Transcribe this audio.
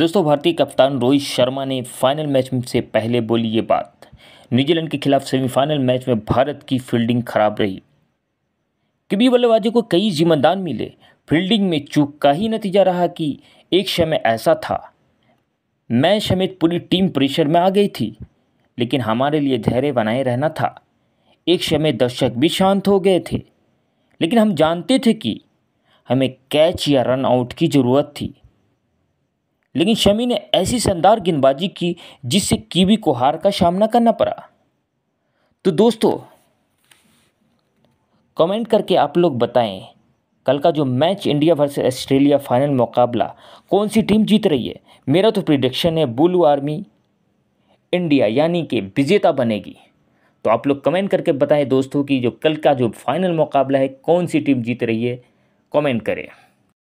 दोस्तों भारतीय कप्तान रोहित शर्मा ने फाइनल मैच से पहले बोली ये बात न्यूजीलैंड के खिलाफ सेमीफाइनल मैच में भारत की फील्डिंग खराब रही क्योंकि बल्लेबाजी को कई जिम्मेदार मिले फील्डिंग में चूक का ही नतीजा रहा कि एक समय ऐसा था मैं समेत पूरी टीम प्रेशर में आ गई थी लेकिन हमारे लिए धैर्य बनाए रहना था एक समय दर्शक भी शांत हो गए थे लेकिन हम जानते थे कि हमें कैच या रन आउट की ज़रूरत थी लेकिन शमी ने ऐसी शानदार गेंदबाजी की जिससे कीवी को हार का सामना करना पड़ा तो दोस्तों कमेंट करके आप लोग बताएं कल का जो match India versus Australia final मुकाबला कौन सी टीम जीत रही है मेरा तो प्रिडिक्शन है बुलू आर्मी इंडिया यानी कि विजेता बनेगी तो आप लोग कमेंट करके बताएं दोस्तों कि जो कल का जो फाइनल मुकाबला है कौन सी टीम जीत रही है कमेंट करें